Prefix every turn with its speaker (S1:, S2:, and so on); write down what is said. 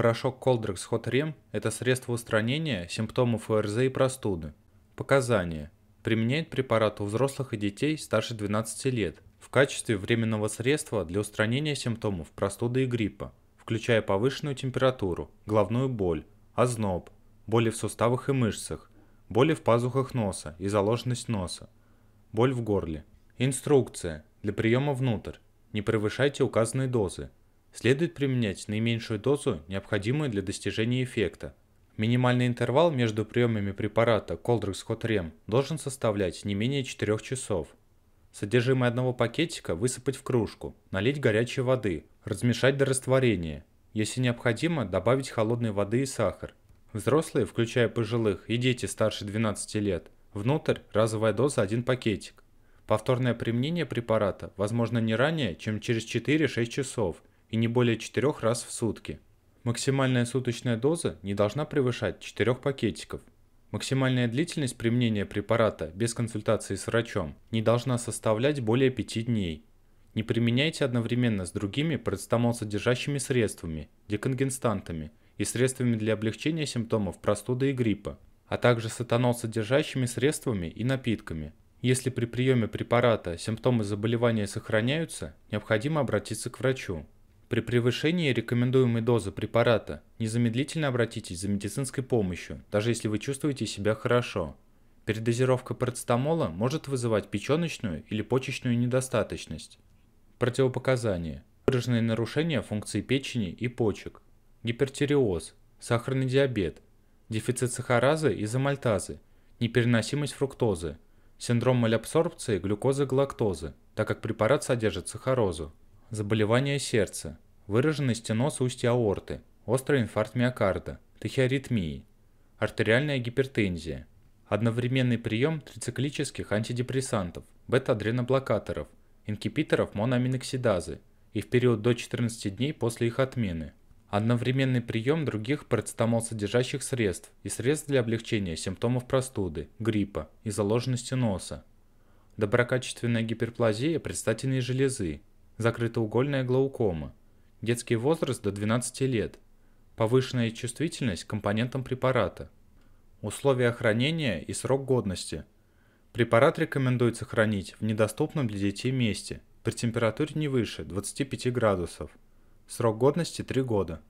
S1: Порошок Колдрекс Хотрем – это средство устранения симптомов ОРЗ и простуды. Показания. Применяет препарат у взрослых и детей старше 12 лет в качестве временного средства для устранения симптомов простуды и гриппа, включая повышенную температуру, головную боль, озноб, боли в суставах и мышцах, боли в пазухах носа и заложенность носа, боль в горле. Инструкция. Для приема внутрь. Не превышайте указанной дозы – Следует применять наименьшую дозу, необходимую для достижения эффекта. Минимальный интервал между приемами препарата Coldrex Hot Rem должен составлять не менее 4 часов. Содержимое одного пакетика высыпать в кружку, налить горячей воды, размешать до растворения. Если необходимо, добавить холодной воды и сахар. Взрослые, включая пожилых и дети старше 12 лет, внутрь разовая доза 1 пакетик. Повторное применение препарата возможно не ранее, чем через 4-6 часов – и не более 4 раз в сутки. Максимальная суточная доза не должна превышать 4 пакетиков. Максимальная длительность применения препарата без консультации с врачом не должна составлять более 5 дней. Не применяйте одновременно с другими парацетамол-содержащими средствами, деконгенстантами и средствами для облегчения симптомов простуды и гриппа, а также с этанол-содержащими средствами и напитками. Если при приеме препарата симптомы заболевания сохраняются, необходимо обратиться к врачу. При превышении рекомендуемой дозы препарата незамедлительно обратитесь за медицинской помощью, даже если вы чувствуете себя хорошо. Передозировка парацетамола может вызывать печеночную или почечную недостаточность. Противопоказания. Выраженные нарушения функции печени и почек. Гипертиреоз, сахарный диабет, дефицит сахаразы и замальтазы, непереносимость фруктозы, синдром малябсорбции глюкозы-галактозы, так как препарат содержит сахарозу. Заболевания сердца, выраженный стеноз устья аорты, острый инфаркт миокарда, тахиаритмии, артериальная гипертензия, одновременный прием трициклических антидепрессантов, бета-адреноблокаторов, инкипиторов моноаминоксидазы и в период до 14 дней после их отмены, одновременный прием других парацетамол-содержащих средств и средств для облегчения симптомов простуды, гриппа и заложенности носа, доброкачественная гиперплазия предстательной железы, закрытоугольная глаукома, детский возраст до 12 лет, повышенная чувствительность к компонентам препарата, условия хранения и срок годности. Препарат рекомендуется хранить в недоступном для детей месте при температуре не выше 25 градусов. Срок годности 3 года.